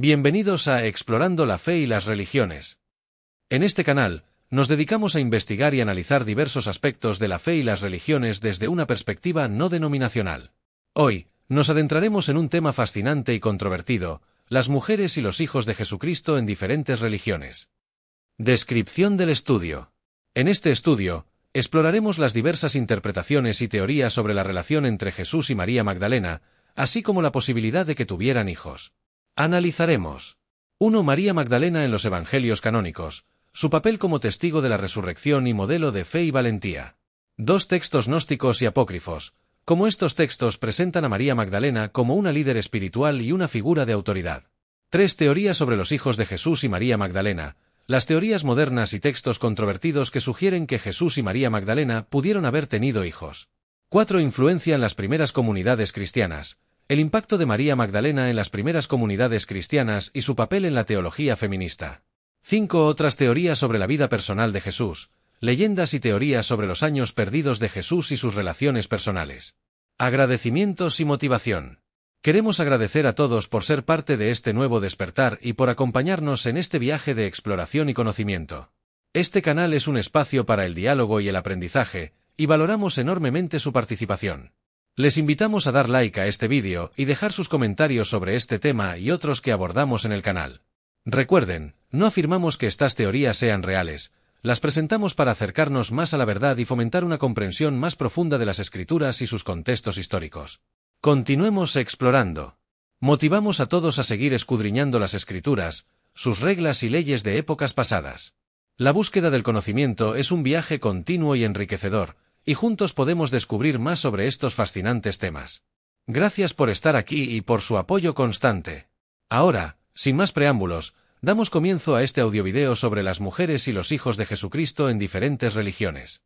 Bienvenidos a Explorando la Fe y las Religiones. En este canal, nos dedicamos a investigar y analizar diversos aspectos de la fe y las religiones desde una perspectiva no denominacional. Hoy, nos adentraremos en un tema fascinante y controvertido, las mujeres y los hijos de Jesucristo en diferentes religiones. Descripción del estudio. En este estudio, exploraremos las diversas interpretaciones y teorías sobre la relación entre Jesús y María Magdalena, así como la posibilidad de que tuvieran hijos. Analizaremos 1. María Magdalena en los Evangelios canónicos, su papel como testigo de la resurrección y modelo de fe y valentía. 2. Textos gnósticos y apócrifos, como estos textos presentan a María Magdalena como una líder espiritual y una figura de autoridad. 3. Teorías sobre los hijos de Jesús y María Magdalena, las teorías modernas y textos controvertidos que sugieren que Jesús y María Magdalena pudieron haber tenido hijos. 4. Influencia en las primeras comunidades cristianas, el impacto de María Magdalena en las primeras comunidades cristianas y su papel en la teología feminista. Cinco Otras teorías sobre la vida personal de Jesús, leyendas y teorías sobre los años perdidos de Jesús y sus relaciones personales. Agradecimientos y motivación. Queremos agradecer a todos por ser parte de este nuevo despertar y por acompañarnos en este viaje de exploración y conocimiento. Este canal es un espacio para el diálogo y el aprendizaje, y valoramos enormemente su participación. Les invitamos a dar like a este vídeo y dejar sus comentarios sobre este tema y otros que abordamos en el canal. Recuerden, no afirmamos que estas teorías sean reales, las presentamos para acercarnos más a la verdad y fomentar una comprensión más profunda de las escrituras y sus contextos históricos. Continuemos explorando. Motivamos a todos a seguir escudriñando las escrituras, sus reglas y leyes de épocas pasadas. La búsqueda del conocimiento es un viaje continuo y enriquecedor, y juntos podemos descubrir más sobre estos fascinantes temas. Gracias por estar aquí y por su apoyo constante. Ahora, sin más preámbulos, damos comienzo a este audiovideo sobre las mujeres y los hijos de Jesucristo en diferentes religiones.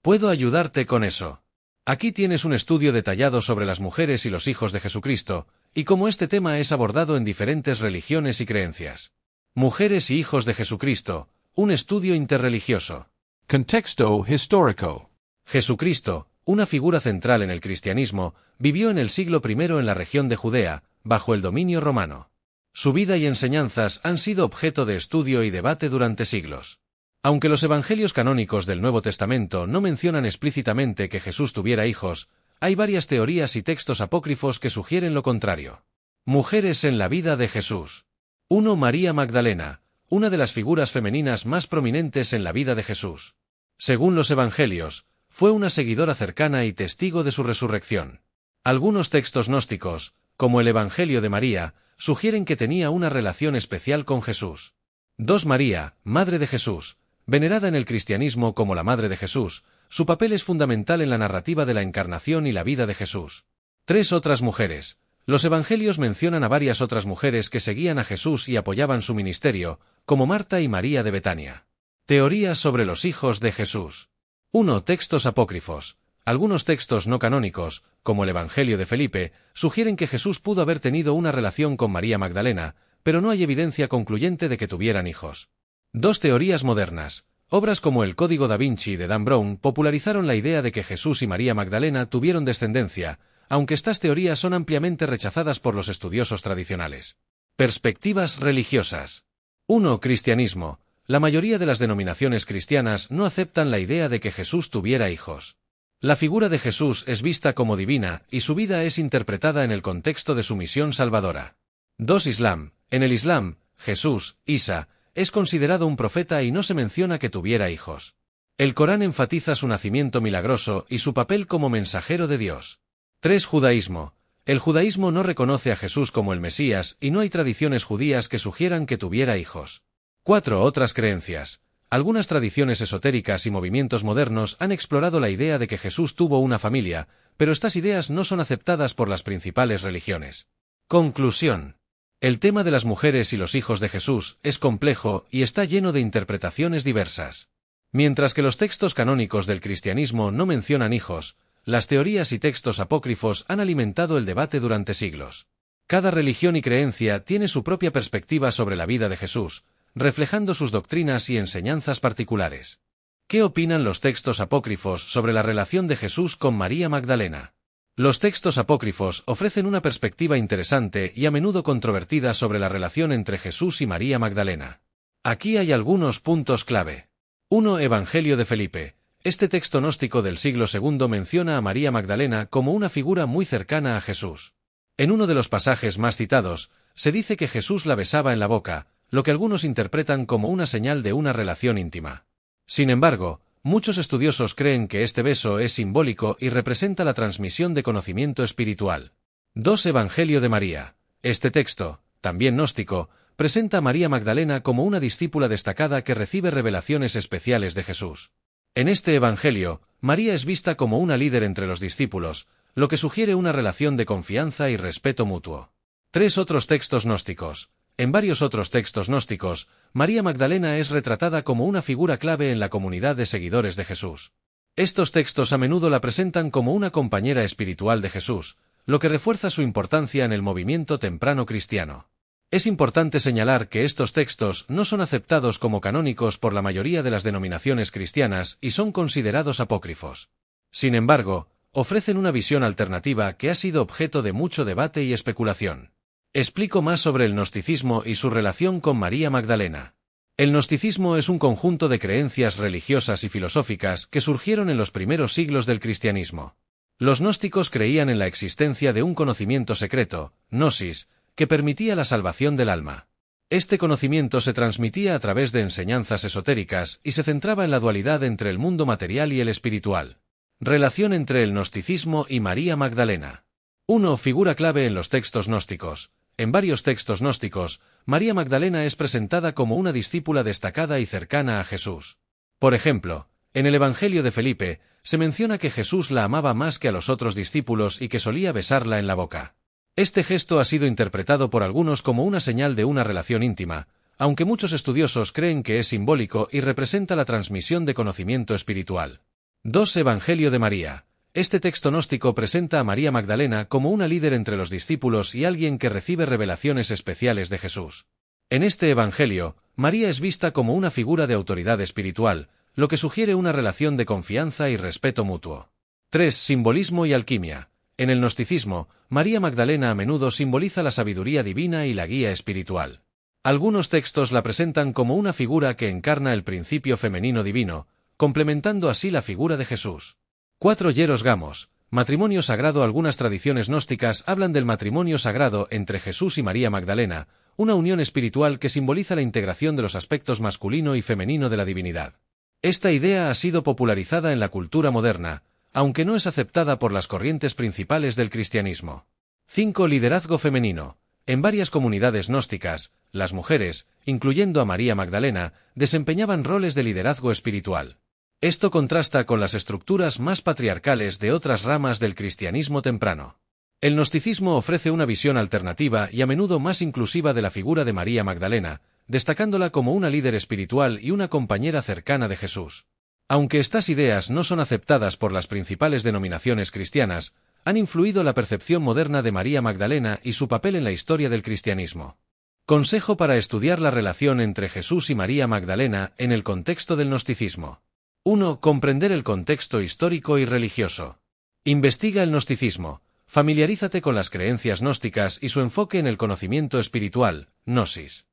Puedo ayudarte con eso. Aquí tienes un estudio detallado sobre las mujeres y los hijos de Jesucristo, y cómo este tema es abordado en diferentes religiones y creencias. Mujeres y hijos de Jesucristo, un estudio interreligioso. Contexto histórico. Jesucristo, una figura central en el cristianismo, vivió en el siglo I en la región de Judea, bajo el dominio romano. Su vida y enseñanzas han sido objeto de estudio y debate durante siglos. Aunque los evangelios canónicos del Nuevo Testamento no mencionan explícitamente que Jesús tuviera hijos, hay varias teorías y textos apócrifos que sugieren lo contrario. Mujeres en la vida de Jesús. 1. María Magdalena, una de las figuras femeninas más prominentes en la vida de Jesús. Según los evangelios, fue una seguidora cercana y testigo de su resurrección. Algunos textos gnósticos, como el Evangelio de María, sugieren que tenía una relación especial con Jesús. Dos María, Madre de Jesús, venerada en el cristianismo como la Madre de Jesús, su papel es fundamental en la narrativa de la encarnación y la vida de Jesús. Tres Otras mujeres. Los evangelios mencionan a varias otras mujeres que seguían a Jesús y apoyaban su ministerio, como Marta y María de Betania. Teorías sobre los hijos de Jesús. 1. Textos apócrifos. Algunos textos no canónicos, como el Evangelio de Felipe, sugieren que Jesús pudo haber tenido una relación con María Magdalena, pero no hay evidencia concluyente de que tuvieran hijos. Dos teorías modernas. Obras como El Código da Vinci de Dan Brown popularizaron la idea de que Jesús y María Magdalena tuvieron descendencia, aunque estas teorías son ampliamente rechazadas por los estudiosos tradicionales. Perspectivas religiosas. 1. Cristianismo. La mayoría de las denominaciones cristianas no aceptan la idea de que Jesús tuviera hijos. La figura de Jesús es vista como divina y su vida es interpretada en el contexto de su misión salvadora. 2. Islam. En el Islam, Jesús, Isa, es considerado un profeta y no se menciona que tuviera hijos. El Corán enfatiza su nacimiento milagroso y su papel como mensajero de Dios. 3. Judaísmo. El judaísmo no reconoce a Jesús como el Mesías y no hay tradiciones judías que sugieran que tuviera hijos. Cuatro otras creencias. Algunas tradiciones esotéricas y movimientos modernos han explorado la idea de que Jesús tuvo una familia, pero estas ideas no son aceptadas por las principales religiones. Conclusión. El tema de las mujeres y los hijos de Jesús es complejo y está lleno de interpretaciones diversas. Mientras que los textos canónicos del cristianismo no mencionan hijos, las teorías y textos apócrifos han alimentado el debate durante siglos. Cada religión y creencia tiene su propia perspectiva sobre la vida de Jesús, reflejando sus doctrinas y enseñanzas particulares. ¿Qué opinan los textos apócrifos sobre la relación de Jesús con María Magdalena? Los textos apócrifos ofrecen una perspectiva interesante y a menudo controvertida sobre la relación entre Jesús y María Magdalena. Aquí hay algunos puntos clave. 1. Evangelio de Felipe. Este texto gnóstico del siglo II menciona a María Magdalena como una figura muy cercana a Jesús. En uno de los pasajes más citados, se dice que Jesús la besaba en la boca, lo que algunos interpretan como una señal de una relación íntima. Sin embargo, muchos estudiosos creen que este beso es simbólico y representa la transmisión de conocimiento espiritual. 2. Evangelio de María. Este texto, también gnóstico, presenta a María Magdalena como una discípula destacada que recibe revelaciones especiales de Jesús. En este Evangelio, María es vista como una líder entre los discípulos, lo que sugiere una relación de confianza y respeto mutuo. Tres otros textos gnósticos. En varios otros textos gnósticos, María Magdalena es retratada como una figura clave en la comunidad de seguidores de Jesús. Estos textos a menudo la presentan como una compañera espiritual de Jesús, lo que refuerza su importancia en el movimiento temprano cristiano. Es importante señalar que estos textos no son aceptados como canónicos por la mayoría de las denominaciones cristianas y son considerados apócrifos. Sin embargo, ofrecen una visión alternativa que ha sido objeto de mucho debate y especulación. Explico más sobre el gnosticismo y su relación con María Magdalena. El gnosticismo es un conjunto de creencias religiosas y filosóficas que surgieron en los primeros siglos del cristianismo. Los gnósticos creían en la existencia de un conocimiento secreto, gnosis, que permitía la salvación del alma. Este conocimiento se transmitía a través de enseñanzas esotéricas y se centraba en la dualidad entre el mundo material y el espiritual. Relación entre el gnosticismo y María Magdalena. Uno Figura clave en los textos gnósticos. En varios textos gnósticos, María Magdalena es presentada como una discípula destacada y cercana a Jesús. Por ejemplo, en el Evangelio de Felipe se menciona que Jesús la amaba más que a los otros discípulos y que solía besarla en la boca. Este gesto ha sido interpretado por algunos como una señal de una relación íntima, aunque muchos estudiosos creen que es simbólico y representa la transmisión de conocimiento espiritual. 2. Evangelio de María, este texto gnóstico presenta a María Magdalena como una líder entre los discípulos y alguien que recibe revelaciones especiales de Jesús. En este Evangelio, María es vista como una figura de autoridad espiritual, lo que sugiere una relación de confianza y respeto mutuo. 3. Simbolismo y alquimia. En el gnosticismo, María Magdalena a menudo simboliza la sabiduría divina y la guía espiritual. Algunos textos la presentan como una figura que encarna el principio femenino divino, complementando así la figura de Jesús. Cuatro yeros gamos. Matrimonio sagrado. Algunas tradiciones gnósticas hablan del matrimonio sagrado entre Jesús y María Magdalena, una unión espiritual que simboliza la integración de los aspectos masculino y femenino de la divinidad. Esta idea ha sido popularizada en la cultura moderna, aunque no es aceptada por las corrientes principales del cristianismo. 5. Liderazgo femenino. En varias comunidades gnósticas, las mujeres, incluyendo a María Magdalena, desempeñaban roles de liderazgo espiritual. Esto contrasta con las estructuras más patriarcales de otras ramas del cristianismo temprano. El gnosticismo ofrece una visión alternativa y a menudo más inclusiva de la figura de María Magdalena, destacándola como una líder espiritual y una compañera cercana de Jesús. Aunque estas ideas no son aceptadas por las principales denominaciones cristianas, han influido la percepción moderna de María Magdalena y su papel en la historia del cristianismo. Consejo para estudiar la relación entre Jesús y María Magdalena en el contexto del gnosticismo. 1. Comprender el contexto histórico y religioso. Investiga el gnosticismo. Familiarízate con las creencias gnósticas y su enfoque en el conocimiento espiritual, gnosis.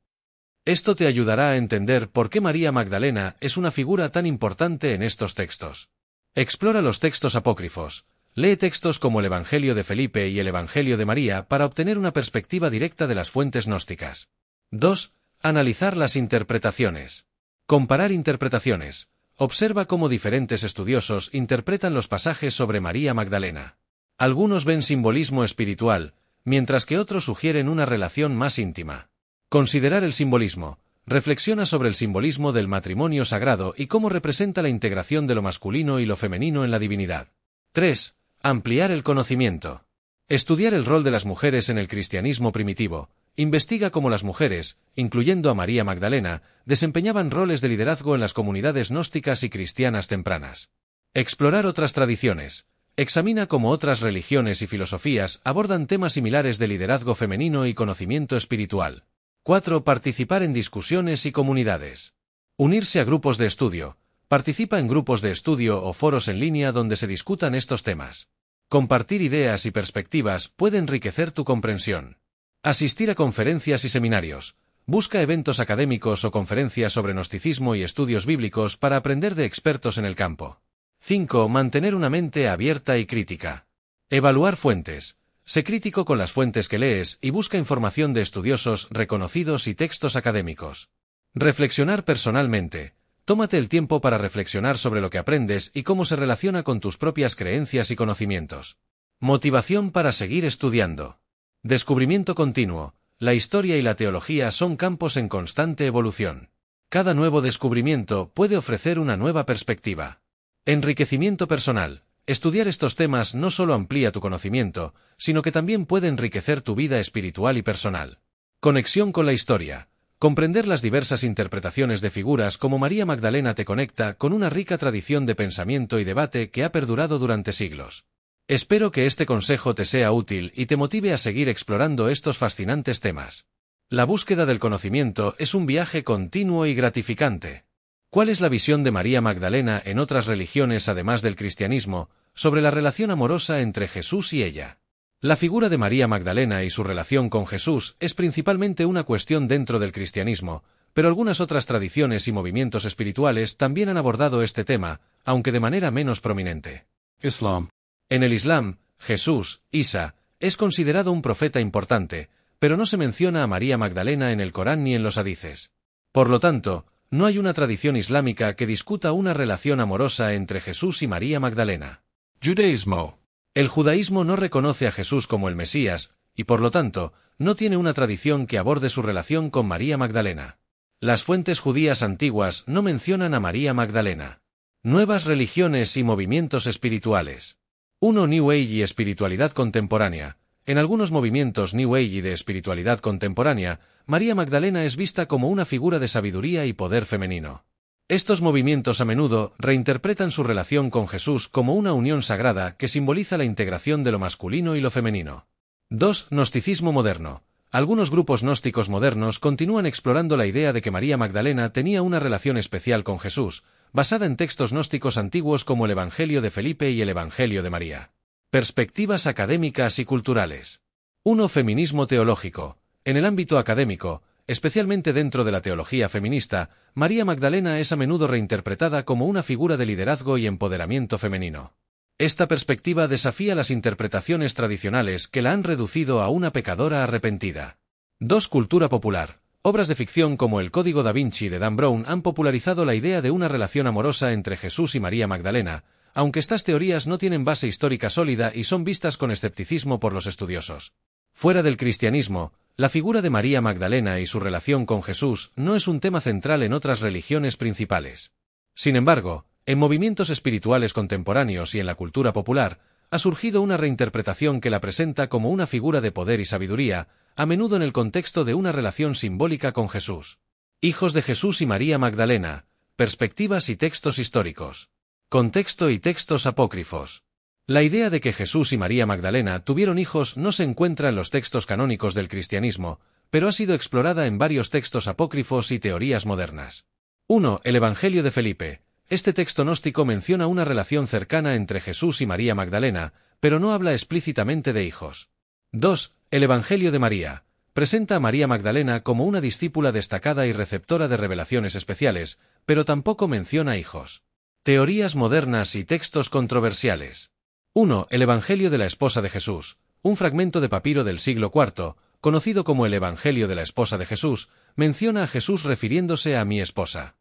Esto te ayudará a entender por qué María Magdalena es una figura tan importante en estos textos. Explora los textos apócrifos. Lee textos como el Evangelio de Felipe y el Evangelio de María para obtener una perspectiva directa de las fuentes gnósticas. 2. Analizar las interpretaciones. Comparar interpretaciones. Observa cómo diferentes estudiosos interpretan los pasajes sobre María Magdalena. Algunos ven simbolismo espiritual, mientras que otros sugieren una relación más íntima. Considerar el simbolismo. Reflexiona sobre el simbolismo del matrimonio sagrado y cómo representa la integración de lo masculino y lo femenino en la divinidad. 3. Ampliar el conocimiento. Estudiar el rol de las mujeres en el cristianismo primitivo, investiga cómo las mujeres, incluyendo a María Magdalena, desempeñaban roles de liderazgo en las comunidades gnósticas y cristianas tempranas. Explorar otras tradiciones. Examina cómo otras religiones y filosofías abordan temas similares de liderazgo femenino y conocimiento espiritual. 4. Participar en discusiones y comunidades. Unirse a grupos de estudio. Participa en grupos de estudio o foros en línea donde se discutan estos temas. Compartir ideas y perspectivas puede enriquecer tu comprensión. Asistir a conferencias y seminarios. Busca eventos académicos o conferencias sobre gnosticismo y estudios bíblicos para aprender de expertos en el campo. 5. Mantener una mente abierta y crítica. Evaluar fuentes. Sé crítico con las fuentes que lees y busca información de estudiosos reconocidos y textos académicos. Reflexionar personalmente. Tómate el tiempo para reflexionar sobre lo que aprendes y cómo se relaciona con tus propias creencias y conocimientos. Motivación para seguir estudiando. Descubrimiento continuo. La historia y la teología son campos en constante evolución. Cada nuevo descubrimiento puede ofrecer una nueva perspectiva. Enriquecimiento personal. Estudiar estos temas no solo amplía tu conocimiento, sino que también puede enriquecer tu vida espiritual y personal. Conexión con la historia. Comprender las diversas interpretaciones de figuras como María Magdalena te conecta con una rica tradición de pensamiento y debate que ha perdurado durante siglos. Espero que este consejo te sea útil y te motive a seguir explorando estos fascinantes temas. La búsqueda del conocimiento es un viaje continuo y gratificante. ¿Cuál es la visión de María Magdalena en otras religiones además del cristianismo sobre la relación amorosa entre Jesús y ella? La figura de María Magdalena y su relación con Jesús es principalmente una cuestión dentro del cristianismo, pero algunas otras tradiciones y movimientos espirituales también han abordado este tema, aunque de manera menos prominente. Islam en el Islam, Jesús, Isa, es considerado un profeta importante, pero no se menciona a María Magdalena en el Corán ni en los hadices. Por lo tanto, no hay una tradición islámica que discuta una relación amorosa entre Jesús y María Magdalena. Judaísmo. El judaísmo no reconoce a Jesús como el Mesías, y por lo tanto, no tiene una tradición que aborde su relación con María Magdalena. Las fuentes judías antiguas no mencionan a María Magdalena. Nuevas religiones y movimientos espirituales. 1. New Age y espiritualidad contemporánea. En algunos movimientos New Age y de espiritualidad contemporánea, María Magdalena es vista como una figura de sabiduría y poder femenino. Estos movimientos a menudo reinterpretan su relación con Jesús como una unión sagrada que simboliza la integración de lo masculino y lo femenino. 2. Gnosticismo moderno. Algunos grupos gnósticos modernos continúan explorando la idea de que María Magdalena tenía una relación especial con Jesús, basada en textos gnósticos antiguos como el Evangelio de Felipe y el Evangelio de María. Perspectivas académicas y culturales. 1. Feminismo teológico. En el ámbito académico, especialmente dentro de la teología feminista, María Magdalena es a menudo reinterpretada como una figura de liderazgo y empoderamiento femenino. Esta perspectiva desafía las interpretaciones tradicionales que la han reducido a una pecadora arrepentida. 2. Cultura popular. Obras de ficción como El Código da Vinci de Dan Brown han popularizado la idea de una relación amorosa entre Jesús y María Magdalena, aunque estas teorías no tienen base histórica sólida y son vistas con escepticismo por los estudiosos. Fuera del cristianismo, la figura de María Magdalena y su relación con Jesús no es un tema central en otras religiones principales. Sin embargo, en movimientos espirituales contemporáneos y en la cultura popular, ha surgido una reinterpretación que la presenta como una figura de poder y sabiduría, a menudo en el contexto de una relación simbólica con Jesús. Hijos de Jesús y María Magdalena, perspectivas y textos históricos. Contexto y textos apócrifos. La idea de que Jesús y María Magdalena tuvieron hijos no se encuentra en los textos canónicos del cristianismo, pero ha sido explorada en varios textos apócrifos y teorías modernas. 1. El Evangelio de Felipe, este texto gnóstico menciona una relación cercana entre Jesús y María Magdalena, pero no habla explícitamente de hijos. 2. El Evangelio de María. Presenta a María Magdalena como una discípula destacada y receptora de revelaciones especiales, pero tampoco menciona hijos. Teorías modernas y textos controversiales. 1. El Evangelio de la Esposa de Jesús, un fragmento de papiro del siglo IV, conocido como el Evangelio de la Esposa de Jesús, menciona a Jesús refiriéndose a mi esposa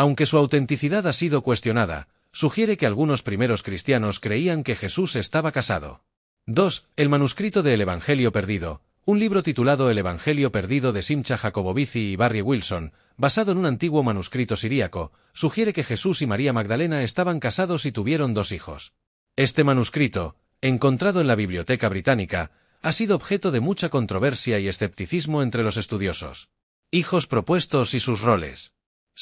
aunque su autenticidad ha sido cuestionada, sugiere que algunos primeros cristianos creían que Jesús estaba casado. 2. El manuscrito del Evangelio Perdido, un libro titulado El Evangelio Perdido de Simcha Jacobovici y Barry Wilson, basado en un antiguo manuscrito siríaco, sugiere que Jesús y María Magdalena estaban casados y tuvieron dos hijos. Este manuscrito, encontrado en la Biblioteca Británica, ha sido objeto de mucha controversia y escepticismo entre los estudiosos. Hijos propuestos y sus roles.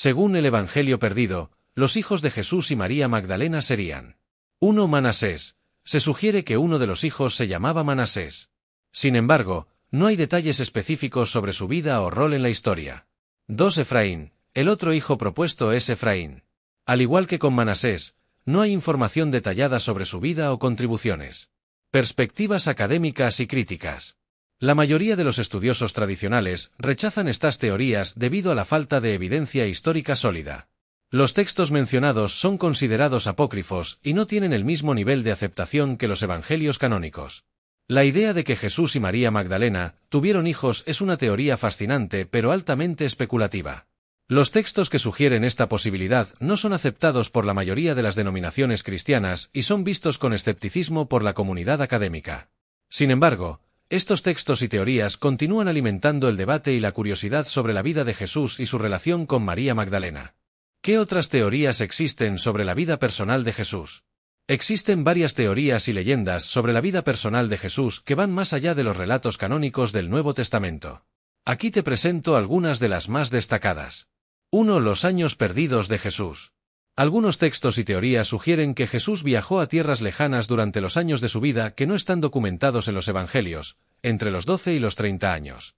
Según el Evangelio perdido, los hijos de Jesús y María Magdalena serían 1. Manasés. Se sugiere que uno de los hijos se llamaba Manasés. Sin embargo, no hay detalles específicos sobre su vida o rol en la historia. 2. Efraín. El otro hijo propuesto es Efraín. Al igual que con Manasés, no hay información detallada sobre su vida o contribuciones. Perspectivas académicas y críticas. La mayoría de los estudiosos tradicionales rechazan estas teorías debido a la falta de evidencia histórica sólida. Los textos mencionados son considerados apócrifos y no tienen el mismo nivel de aceptación que los evangelios canónicos. La idea de que Jesús y María Magdalena tuvieron hijos es una teoría fascinante pero altamente especulativa. Los textos que sugieren esta posibilidad no son aceptados por la mayoría de las denominaciones cristianas y son vistos con escepticismo por la comunidad académica. Sin embargo, estos textos y teorías continúan alimentando el debate y la curiosidad sobre la vida de Jesús y su relación con María Magdalena. ¿Qué otras teorías existen sobre la vida personal de Jesús? Existen varias teorías y leyendas sobre la vida personal de Jesús que van más allá de los relatos canónicos del Nuevo Testamento. Aquí te presento algunas de las más destacadas. 1. Los años perdidos de Jesús. Algunos textos y teorías sugieren que Jesús viajó a tierras lejanas durante los años de su vida que no están documentados en los Evangelios, entre los 12 y los 30 años.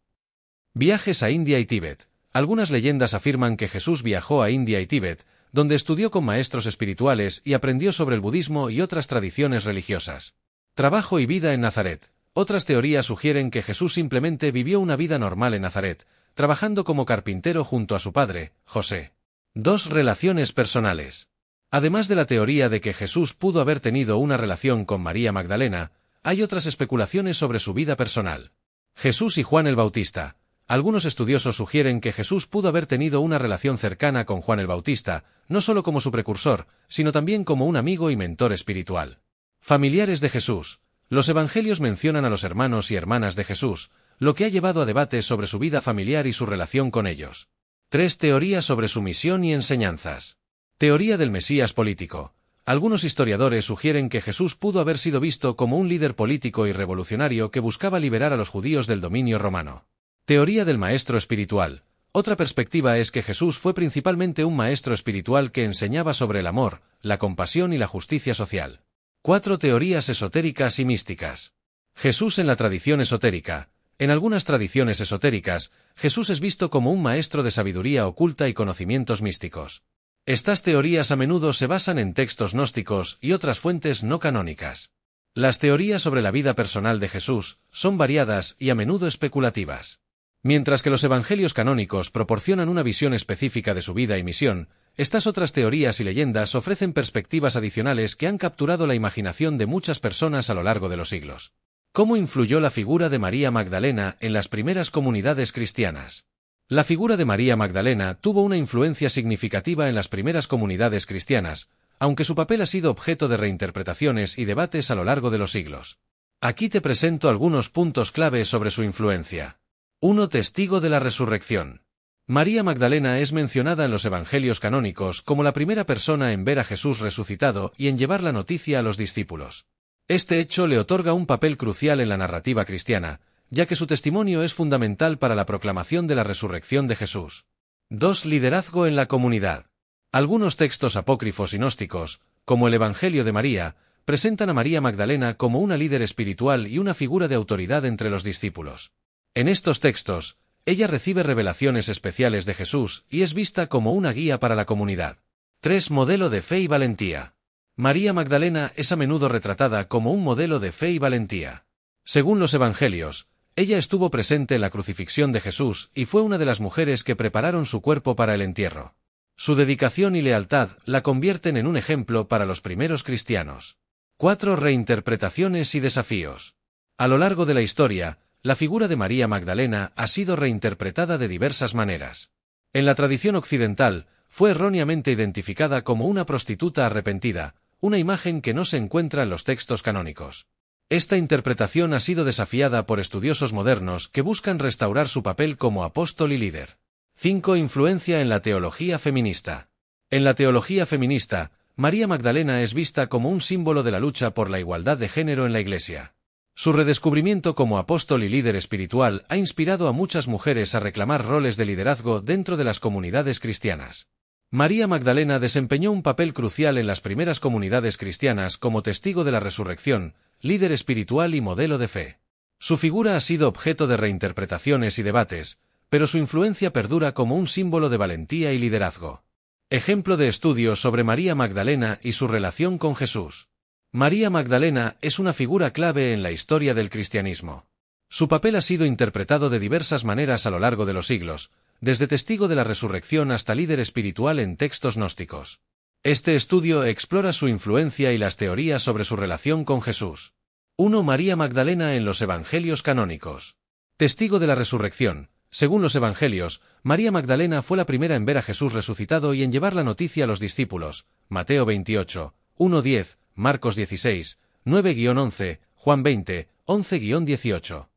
Viajes a India y Tíbet. Algunas leyendas afirman que Jesús viajó a India y Tíbet, donde estudió con maestros espirituales y aprendió sobre el budismo y otras tradiciones religiosas. Trabajo y vida en Nazaret. Otras teorías sugieren que Jesús simplemente vivió una vida normal en Nazaret, trabajando como carpintero junto a su padre, José. Dos relaciones personales. Además de la teoría de que Jesús pudo haber tenido una relación con María Magdalena, hay otras especulaciones sobre su vida personal. Jesús y Juan el Bautista. Algunos estudiosos sugieren que Jesús pudo haber tenido una relación cercana con Juan el Bautista, no solo como su precursor, sino también como un amigo y mentor espiritual. Familiares de Jesús. Los evangelios mencionan a los hermanos y hermanas de Jesús, lo que ha llevado a debates sobre su vida familiar y su relación con ellos. Tres teorías sobre su misión y enseñanzas. Teoría del Mesías político. Algunos historiadores sugieren que Jesús pudo haber sido visto como un líder político y revolucionario que buscaba liberar a los judíos del dominio romano. Teoría del Maestro espiritual. Otra perspectiva es que Jesús fue principalmente un maestro espiritual que enseñaba sobre el amor, la compasión y la justicia social. Cuatro teorías esotéricas y místicas. Jesús en la tradición esotérica. En algunas tradiciones esotéricas, Jesús es visto como un maestro de sabiduría oculta y conocimientos místicos. Estas teorías a menudo se basan en textos gnósticos y otras fuentes no canónicas. Las teorías sobre la vida personal de Jesús son variadas y a menudo especulativas. Mientras que los evangelios canónicos proporcionan una visión específica de su vida y misión, estas otras teorías y leyendas ofrecen perspectivas adicionales que han capturado la imaginación de muchas personas a lo largo de los siglos. ¿Cómo influyó la figura de María Magdalena en las primeras comunidades cristianas? La figura de María Magdalena tuvo una influencia significativa en las primeras comunidades cristianas, aunque su papel ha sido objeto de reinterpretaciones y debates a lo largo de los siglos. Aquí te presento algunos puntos clave sobre su influencia. 1. Testigo de la resurrección. María Magdalena es mencionada en los Evangelios canónicos como la primera persona en ver a Jesús resucitado y en llevar la noticia a los discípulos. Este hecho le otorga un papel crucial en la narrativa cristiana, ya que su testimonio es fundamental para la proclamación de la resurrección de Jesús. 2. Liderazgo en la comunidad. Algunos textos apócrifos y gnósticos, como el Evangelio de María, presentan a María Magdalena como una líder espiritual y una figura de autoridad entre los discípulos. En estos textos, ella recibe revelaciones especiales de Jesús y es vista como una guía para la comunidad. 3. Modelo de fe y valentía. María Magdalena es a menudo retratada como un modelo de fe y valentía. Según los Evangelios, ella estuvo presente en la crucifixión de Jesús y fue una de las mujeres que prepararon su cuerpo para el entierro. Su dedicación y lealtad la convierten en un ejemplo para los primeros cristianos. Cuatro reinterpretaciones y desafíos. A lo largo de la historia, la figura de María Magdalena ha sido reinterpretada de diversas maneras. En la tradición occidental, fue erróneamente identificada como una prostituta arrepentida, una imagen que no se encuentra en los textos canónicos. Esta interpretación ha sido desafiada por estudiosos modernos que buscan restaurar su papel como apóstol y líder. 5. Influencia en la teología feminista. En la teología feminista, María Magdalena es vista como un símbolo de la lucha por la igualdad de género en la Iglesia. Su redescubrimiento como apóstol y líder espiritual ha inspirado a muchas mujeres a reclamar roles de liderazgo dentro de las comunidades cristianas. María Magdalena desempeñó un papel crucial en las primeras comunidades cristianas como testigo de la resurrección, líder espiritual y modelo de fe. Su figura ha sido objeto de reinterpretaciones y debates, pero su influencia perdura como un símbolo de valentía y liderazgo. Ejemplo de estudios sobre María Magdalena y su relación con Jesús. María Magdalena es una figura clave en la historia del cristianismo. Su papel ha sido interpretado de diversas maneras a lo largo de los siglos, desde testigo de la resurrección hasta líder espiritual en textos gnósticos. Este estudio explora su influencia y las teorías sobre su relación con Jesús. 1. María Magdalena en los Evangelios canónicos. Testigo de la resurrección. Según los Evangelios, María Magdalena fue la primera en ver a Jesús resucitado y en llevar la noticia a los discípulos. Mateo 28, 1.10, Marcos 16, 9-11, Juan 20, 11-18.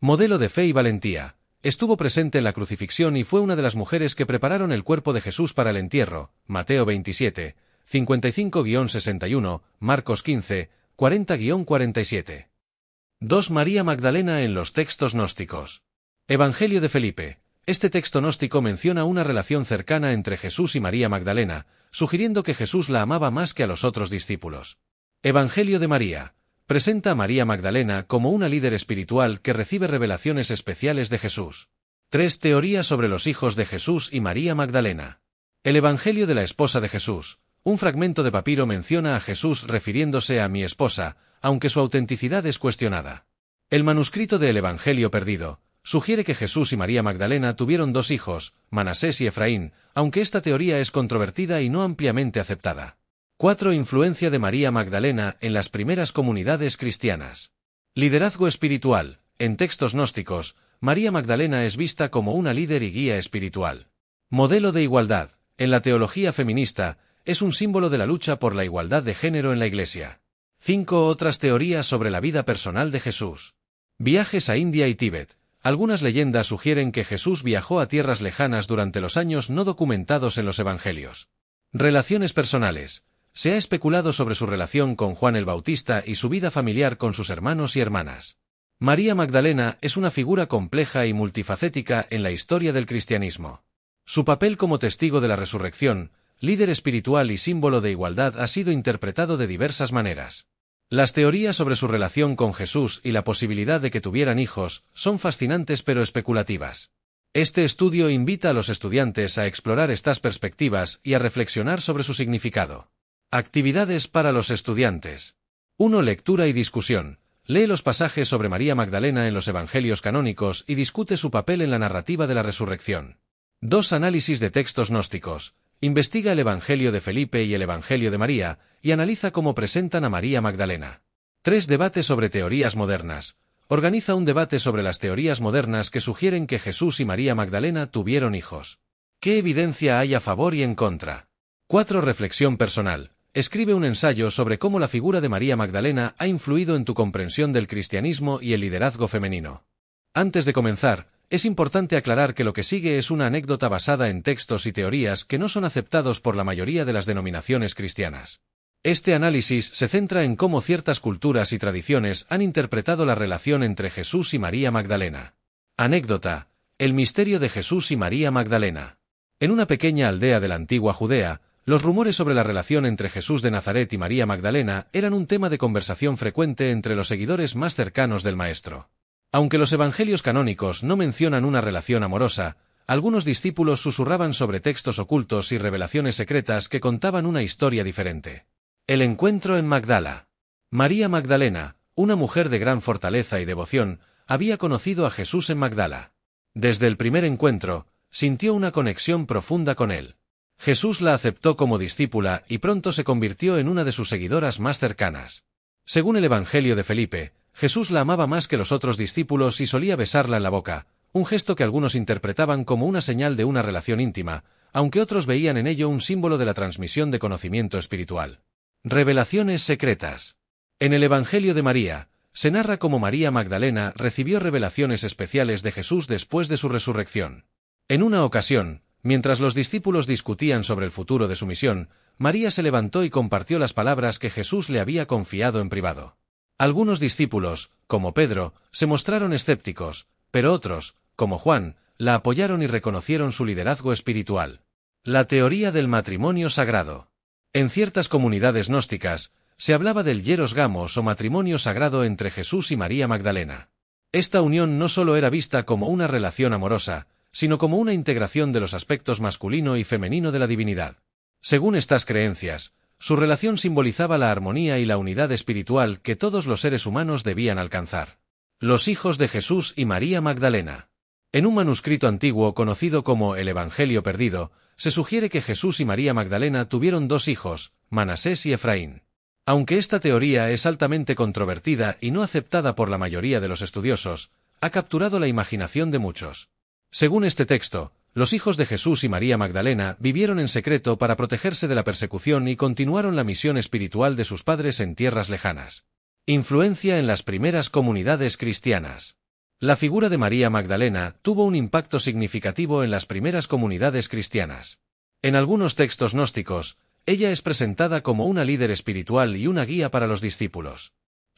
Modelo de fe y valentía estuvo presente en la crucifixión y fue una de las mujeres que prepararon el cuerpo de Jesús para el entierro. Mateo 27, 55-61, Marcos 15, 40-47. 2. María Magdalena en los textos gnósticos. Evangelio de Felipe. Este texto gnóstico menciona una relación cercana entre Jesús y María Magdalena, sugiriendo que Jesús la amaba más que a los otros discípulos. Evangelio de María presenta a María Magdalena como una líder espiritual que recibe revelaciones especiales de Jesús. Tres teorías sobre los hijos de Jesús y María Magdalena. El Evangelio de la esposa de Jesús. Un fragmento de papiro menciona a Jesús refiriéndose a mi esposa, aunque su autenticidad es cuestionada. El manuscrito del Evangelio perdido sugiere que Jesús y María Magdalena tuvieron dos hijos, Manasés y Efraín, aunque esta teoría es controvertida y no ampliamente aceptada. 4. Influencia de María Magdalena en las primeras comunidades cristianas. Liderazgo espiritual. En textos gnósticos, María Magdalena es vista como una líder y guía espiritual. Modelo de igualdad. En la teología feminista, es un símbolo de la lucha por la igualdad de género en la Iglesia. 5. Otras teorías sobre la vida personal de Jesús. Viajes a India y Tíbet. Algunas leyendas sugieren que Jesús viajó a tierras lejanas durante los años no documentados en los Evangelios. Relaciones personales. Se ha especulado sobre su relación con Juan el Bautista y su vida familiar con sus hermanos y hermanas. María Magdalena es una figura compleja y multifacética en la historia del cristianismo. Su papel como testigo de la resurrección, líder espiritual y símbolo de igualdad ha sido interpretado de diversas maneras. Las teorías sobre su relación con Jesús y la posibilidad de que tuvieran hijos son fascinantes pero especulativas. Este estudio invita a los estudiantes a explorar estas perspectivas y a reflexionar sobre su significado. Actividades para los estudiantes. 1. Lectura y discusión. Lee los pasajes sobre María Magdalena en los Evangelios canónicos y discute su papel en la narrativa de la resurrección. 2. Análisis de textos gnósticos. Investiga el Evangelio de Felipe y el Evangelio de María y analiza cómo presentan a María Magdalena. 3. Debate sobre teorías modernas. Organiza un debate sobre las teorías modernas que sugieren que Jesús y María Magdalena tuvieron hijos. ¿Qué evidencia hay a favor y en contra? 4. Reflexión personal Escribe un ensayo sobre cómo la figura de María Magdalena ha influido en tu comprensión del cristianismo y el liderazgo femenino. Antes de comenzar, es importante aclarar que lo que sigue es una anécdota basada en textos y teorías que no son aceptados por la mayoría de las denominaciones cristianas. Este análisis se centra en cómo ciertas culturas y tradiciones han interpretado la relación entre Jesús y María Magdalena. Anécdota. El misterio de Jesús y María Magdalena. En una pequeña aldea de la antigua Judea, los rumores sobre la relación entre Jesús de Nazaret y María Magdalena eran un tema de conversación frecuente entre los seguidores más cercanos del Maestro. Aunque los evangelios canónicos no mencionan una relación amorosa, algunos discípulos susurraban sobre textos ocultos y revelaciones secretas que contaban una historia diferente. El encuentro en Magdala. María Magdalena, una mujer de gran fortaleza y devoción, había conocido a Jesús en Magdala. Desde el primer encuentro, sintió una conexión profunda con él. Jesús la aceptó como discípula y pronto se convirtió en una de sus seguidoras más cercanas. Según el Evangelio de Felipe, Jesús la amaba más que los otros discípulos y solía besarla en la boca, un gesto que algunos interpretaban como una señal de una relación íntima, aunque otros veían en ello un símbolo de la transmisión de conocimiento espiritual. Revelaciones secretas. En el Evangelio de María, se narra cómo María Magdalena recibió revelaciones especiales de Jesús después de su resurrección. En una ocasión, Mientras los discípulos discutían sobre el futuro de su misión, María se levantó y compartió las palabras que Jesús le había confiado en privado. Algunos discípulos, como Pedro, se mostraron escépticos, pero otros, como Juan, la apoyaron y reconocieron su liderazgo espiritual. La teoría del matrimonio sagrado. En ciertas comunidades gnósticas, se hablaba del hieros gamos o matrimonio sagrado entre Jesús y María Magdalena. Esta unión no solo era vista como una relación amorosa, sino como una integración de los aspectos masculino y femenino de la divinidad. Según estas creencias, su relación simbolizaba la armonía y la unidad espiritual que todos los seres humanos debían alcanzar. Los hijos de Jesús y María Magdalena. En un manuscrito antiguo conocido como el Evangelio Perdido, se sugiere que Jesús y María Magdalena tuvieron dos hijos, Manasés y Efraín. Aunque esta teoría es altamente controvertida y no aceptada por la mayoría de los estudiosos, ha capturado la imaginación de muchos. Según este texto, los hijos de Jesús y María Magdalena vivieron en secreto para protegerse de la persecución y continuaron la misión espiritual de sus padres en tierras lejanas. Influencia en las primeras comunidades cristianas. La figura de María Magdalena tuvo un impacto significativo en las primeras comunidades cristianas. En algunos textos gnósticos, ella es presentada como una líder espiritual y una guía para los discípulos.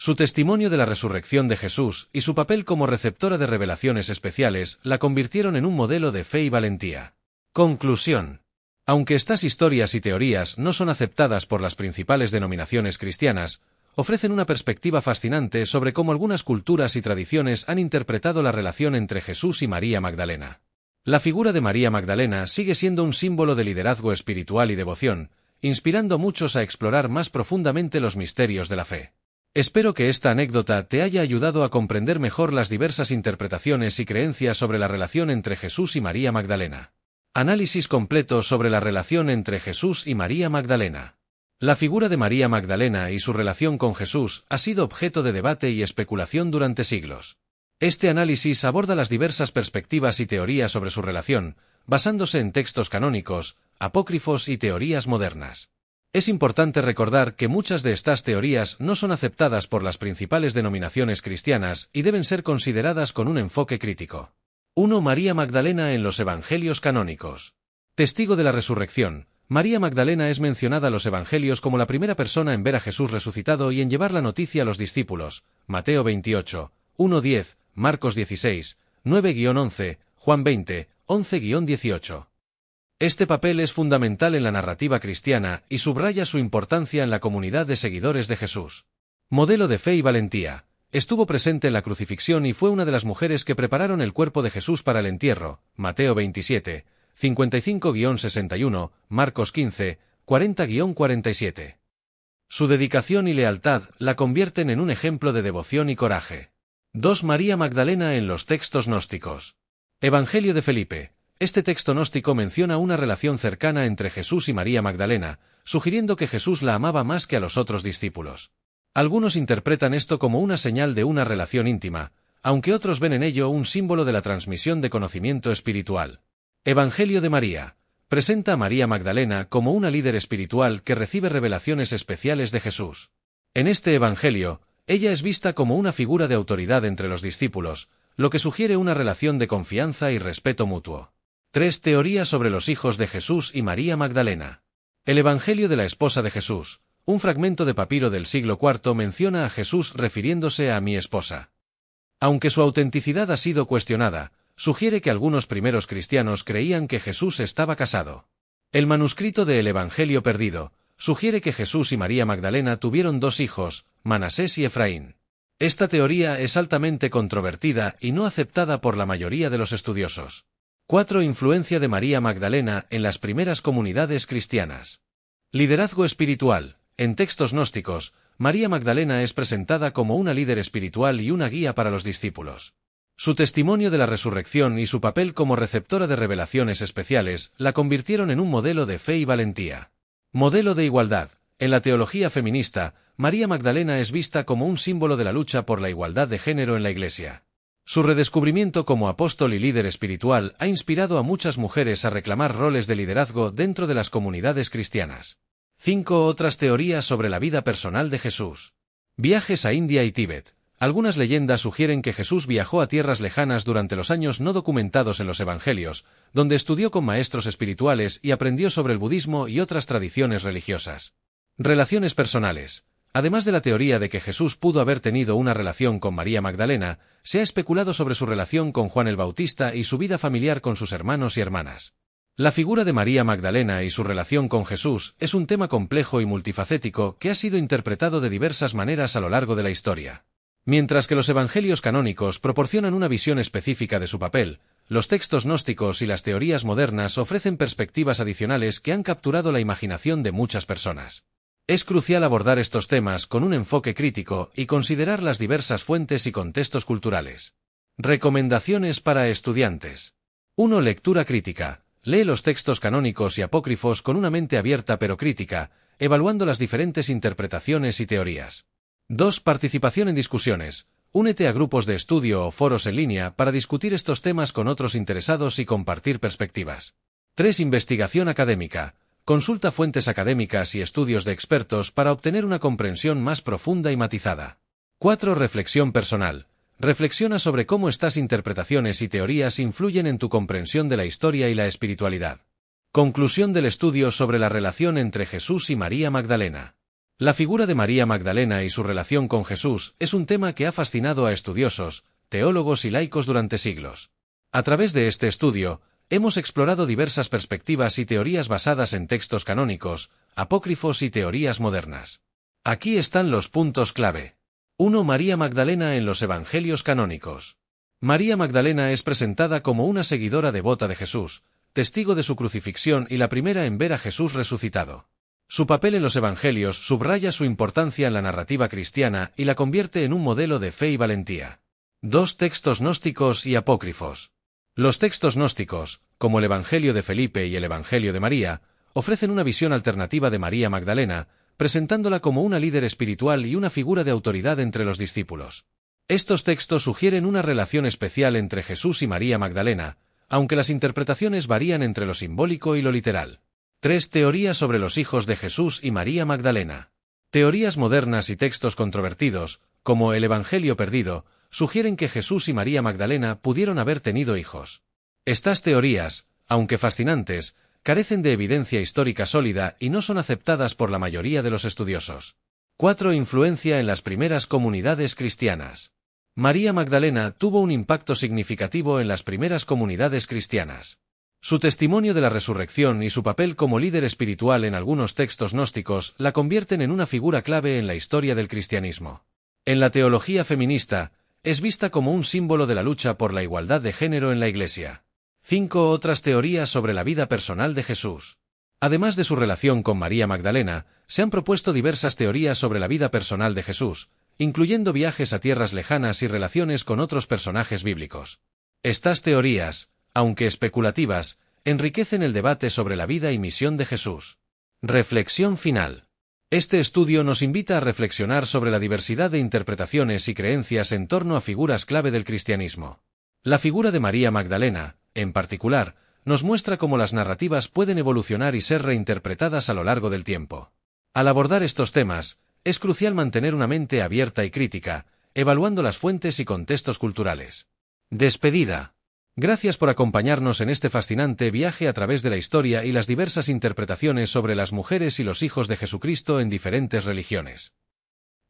Su testimonio de la resurrección de Jesús y su papel como receptora de revelaciones especiales la convirtieron en un modelo de fe y valentía. Conclusión. Aunque estas historias y teorías no son aceptadas por las principales denominaciones cristianas, ofrecen una perspectiva fascinante sobre cómo algunas culturas y tradiciones han interpretado la relación entre Jesús y María Magdalena. La figura de María Magdalena sigue siendo un símbolo de liderazgo espiritual y devoción, inspirando a muchos a explorar más profundamente los misterios de la fe. Espero que esta anécdota te haya ayudado a comprender mejor las diversas interpretaciones y creencias sobre la relación entre Jesús y María Magdalena. Análisis completo sobre la relación entre Jesús y María Magdalena. La figura de María Magdalena y su relación con Jesús ha sido objeto de debate y especulación durante siglos. Este análisis aborda las diversas perspectivas y teorías sobre su relación, basándose en textos canónicos, apócrifos y teorías modernas. Es importante recordar que muchas de estas teorías no son aceptadas por las principales denominaciones cristianas y deben ser consideradas con un enfoque crítico. 1. María Magdalena en los Evangelios canónicos. Testigo de la resurrección, María Magdalena es mencionada a los Evangelios como la primera persona en ver a Jesús resucitado y en llevar la noticia a los discípulos. Mateo 28, 1.10, Marcos 16, 9-11, Juan 20, 11-18. Este papel es fundamental en la narrativa cristiana y subraya su importancia en la comunidad de seguidores de Jesús. Modelo de fe y valentía. Estuvo presente en la crucifixión y fue una de las mujeres que prepararon el cuerpo de Jesús para el entierro. Mateo 27, 55-61, Marcos 15, 40-47. Su dedicación y lealtad la convierten en un ejemplo de devoción y coraje. Dos María Magdalena en los textos gnósticos. Evangelio de Felipe. Este texto gnóstico menciona una relación cercana entre Jesús y María Magdalena, sugiriendo que Jesús la amaba más que a los otros discípulos. Algunos interpretan esto como una señal de una relación íntima, aunque otros ven en ello un símbolo de la transmisión de conocimiento espiritual. Evangelio de María. Presenta a María Magdalena como una líder espiritual que recibe revelaciones especiales de Jesús. En este Evangelio, ella es vista como una figura de autoridad entre los discípulos, lo que sugiere una relación de confianza y respeto mutuo. Tres teorías sobre los hijos de Jesús y María Magdalena. El Evangelio de la esposa de Jesús, un fragmento de papiro del siglo IV menciona a Jesús refiriéndose a mi esposa. Aunque su autenticidad ha sido cuestionada, sugiere que algunos primeros cristianos creían que Jesús estaba casado. El manuscrito de El Evangelio Perdido sugiere que Jesús y María Magdalena tuvieron dos hijos, Manasés y Efraín. Esta teoría es altamente controvertida y no aceptada por la mayoría de los estudiosos. 4. Influencia de María Magdalena en las primeras comunidades cristianas. Liderazgo espiritual. En textos gnósticos, María Magdalena es presentada como una líder espiritual y una guía para los discípulos. Su testimonio de la resurrección y su papel como receptora de revelaciones especiales la convirtieron en un modelo de fe y valentía. Modelo de igualdad. En la teología feminista, María Magdalena es vista como un símbolo de la lucha por la igualdad de género en la Iglesia. Su redescubrimiento como apóstol y líder espiritual ha inspirado a muchas mujeres a reclamar roles de liderazgo dentro de las comunidades cristianas. Cinco otras teorías sobre la vida personal de Jesús. Viajes a India y Tíbet. Algunas leyendas sugieren que Jesús viajó a tierras lejanas durante los años no documentados en los Evangelios, donde estudió con maestros espirituales y aprendió sobre el budismo y otras tradiciones religiosas. Relaciones personales. Además de la teoría de que Jesús pudo haber tenido una relación con María Magdalena, se ha especulado sobre su relación con Juan el Bautista y su vida familiar con sus hermanos y hermanas. La figura de María Magdalena y su relación con Jesús es un tema complejo y multifacético que ha sido interpretado de diversas maneras a lo largo de la historia. Mientras que los evangelios canónicos proporcionan una visión específica de su papel, los textos gnósticos y las teorías modernas ofrecen perspectivas adicionales que han capturado la imaginación de muchas personas. Es crucial abordar estos temas con un enfoque crítico y considerar las diversas fuentes y contextos culturales. Recomendaciones para estudiantes. 1. Lectura crítica. Lee los textos canónicos y apócrifos con una mente abierta pero crítica, evaluando las diferentes interpretaciones y teorías. 2. Participación en discusiones. Únete a grupos de estudio o foros en línea para discutir estos temas con otros interesados y compartir perspectivas. 3. Investigación académica. Consulta fuentes académicas y estudios de expertos para obtener una comprensión más profunda y matizada. 4. Reflexión personal. Reflexiona sobre cómo estas interpretaciones y teorías influyen en tu comprensión de la historia y la espiritualidad. Conclusión del estudio sobre la relación entre Jesús y María Magdalena. La figura de María Magdalena y su relación con Jesús es un tema que ha fascinado a estudiosos, teólogos y laicos durante siglos. A través de este estudio, Hemos explorado diversas perspectivas y teorías basadas en textos canónicos, apócrifos y teorías modernas. Aquí están los puntos clave. 1. María Magdalena en los Evangelios canónicos. María Magdalena es presentada como una seguidora devota de Jesús, testigo de su crucifixión y la primera en ver a Jesús resucitado. Su papel en los Evangelios subraya su importancia en la narrativa cristiana y la convierte en un modelo de fe y valentía. 2. textos gnósticos y apócrifos. Los textos gnósticos, como el Evangelio de Felipe y el Evangelio de María, ofrecen una visión alternativa de María Magdalena, presentándola como una líder espiritual y una figura de autoridad entre los discípulos. Estos textos sugieren una relación especial entre Jesús y María Magdalena, aunque las interpretaciones varían entre lo simbólico y lo literal. Tres teorías sobre los hijos de Jesús y María Magdalena. Teorías modernas y textos controvertidos, como el Evangelio perdido, sugieren que Jesús y María Magdalena pudieron haber tenido hijos. Estas teorías, aunque fascinantes, carecen de evidencia histórica sólida y no son aceptadas por la mayoría de los estudiosos. 4. Influencia en las primeras comunidades cristianas. María Magdalena tuvo un impacto significativo en las primeras comunidades cristianas. Su testimonio de la resurrección y su papel como líder espiritual en algunos textos gnósticos la convierten en una figura clave en la historia del cristianismo. En la teología feminista, es vista como un símbolo de la lucha por la igualdad de género en la Iglesia. Cinco otras teorías sobre la vida personal de Jesús. Además de su relación con María Magdalena, se han propuesto diversas teorías sobre la vida personal de Jesús, incluyendo viajes a tierras lejanas y relaciones con otros personajes bíblicos. Estas teorías, aunque especulativas, enriquecen el debate sobre la vida y misión de Jesús. Reflexión final. Este estudio nos invita a reflexionar sobre la diversidad de interpretaciones y creencias en torno a figuras clave del cristianismo. La figura de María Magdalena, en particular, nos muestra cómo las narrativas pueden evolucionar y ser reinterpretadas a lo largo del tiempo. Al abordar estos temas, es crucial mantener una mente abierta y crítica, evaluando las fuentes y contextos culturales. Despedida. Gracias por acompañarnos en este fascinante viaje a través de la historia y las diversas interpretaciones sobre las mujeres y los hijos de Jesucristo en diferentes religiones.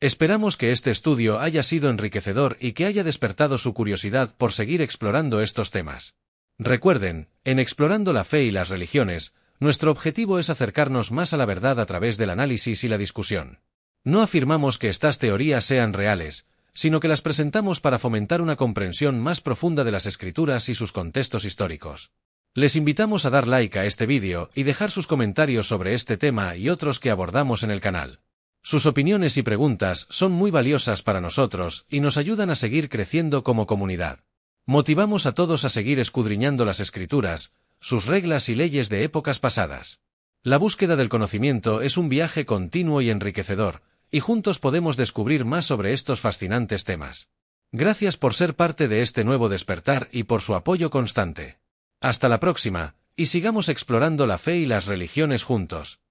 Esperamos que este estudio haya sido enriquecedor y que haya despertado su curiosidad por seguir explorando estos temas. Recuerden, en Explorando la Fe y las Religiones, nuestro objetivo es acercarnos más a la verdad a través del análisis y la discusión. No afirmamos que estas teorías sean reales, sino que las presentamos para fomentar una comprensión más profunda de las escrituras y sus contextos históricos. Les invitamos a dar like a este vídeo y dejar sus comentarios sobre este tema y otros que abordamos en el canal. Sus opiniones y preguntas son muy valiosas para nosotros y nos ayudan a seguir creciendo como comunidad. Motivamos a todos a seguir escudriñando las escrituras, sus reglas y leyes de épocas pasadas. La búsqueda del conocimiento es un viaje continuo y enriquecedor, y juntos podemos descubrir más sobre estos fascinantes temas. Gracias por ser parte de este nuevo despertar y por su apoyo constante. Hasta la próxima, y sigamos explorando la fe y las religiones juntos.